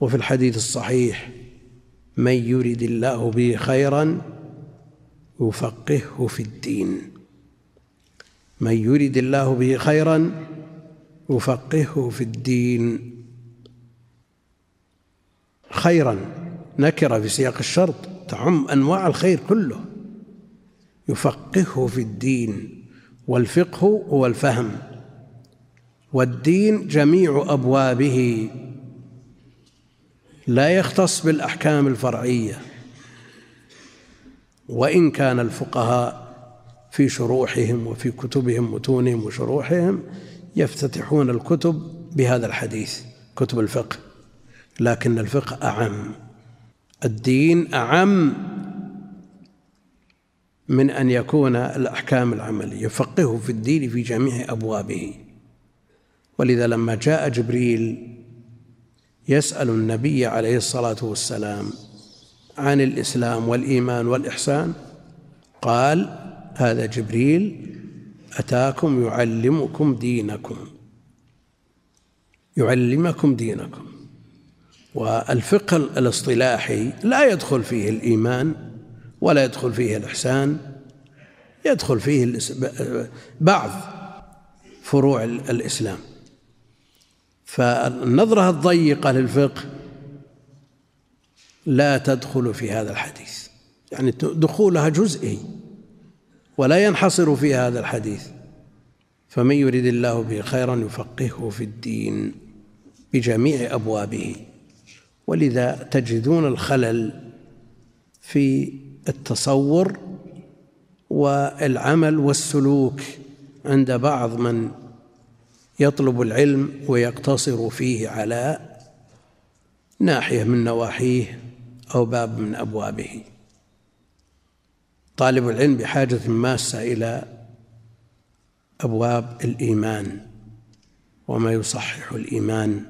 وفي الحديث الصحيح من يرد الله به خيرا يفقهه في الدين من يرد الله به خيرا يفقهه في الدين خيرا نكره في سياق الشرط تعم انواع الخير كله يفقهه في الدين والفقه هو الفهم والدين جميع ابوابه لا يختص بالأحكام الفرعية وإن كان الفقهاء في شروحهم وفي كتبهم متونهم وشروحهم يفتتحون الكتب بهذا الحديث كتب الفقه لكن الفقه أعم الدين أعم من أن يكون الأحكام العملية يفقهه في الدين في جميع أبوابه ولذا لما جاء جبريل يسأل النبي عليه الصلاة والسلام عن الإسلام والإيمان والإحسان قال هذا جبريل أتاكم يعلمكم دينكم يعلمكم دينكم والفقه الاصطلاحي لا يدخل فيه الإيمان ولا يدخل فيه الإحسان يدخل فيه بعض فروع الإسلام فالنظرة الضيقة للفقه لا تدخل في هذا الحديث يعني دخولها جزئي ولا ينحصر في هذا الحديث فمن يريد الله به خيرا يفقهه في الدين بجميع أبوابه ولذا تجدون الخلل في التصور والعمل والسلوك عند بعض من يطلب العلم ويقتصر فيه على ناحية من نواحيه أو باب من أبوابه طالب العلم بحاجة ماسة إلى أبواب الإيمان وما يصحح الإيمان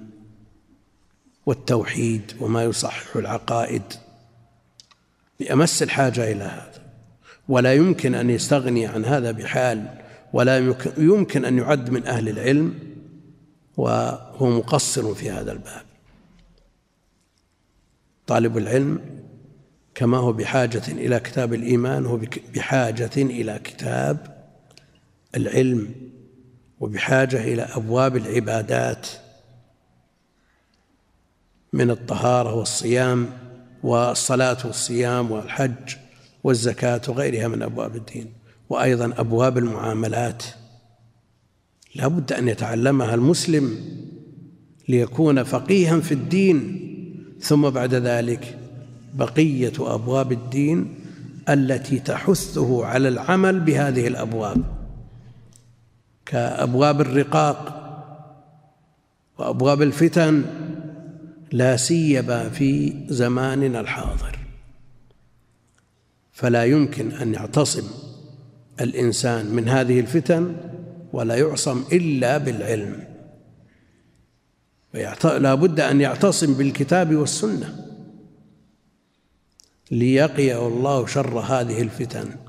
والتوحيد وما يصحح العقائد بأمس الحاجة إلى هذا ولا يمكن أن يستغني عن هذا بحال ولا يمكن أن يعد من أهل العلم وهو مقصر في هذا الباب طالب العلم كما هو بحاجة إلى كتاب الإيمان هو بحاجة إلى كتاب العلم وبحاجة إلى أبواب العبادات من الطهارة والصيام والصلاة والصيام والحج والزكاة وغيرها من أبواب الدين وأيضا أبواب المعاملات لا بد أن يتعلمها المسلم ليكون فقيها في الدين ثم بعد ذلك بقية أبواب الدين التي تحثه على العمل بهذه الأبواب كأبواب الرقاق وأبواب الفتن لا سيما في زماننا الحاضر فلا يمكن أن يعتصم الإنسان من هذه الفتن ولا يعصم إلا بالعلم لا بد أن يعتصم بالكتاب والسنة ليقي الله شر هذه الفتن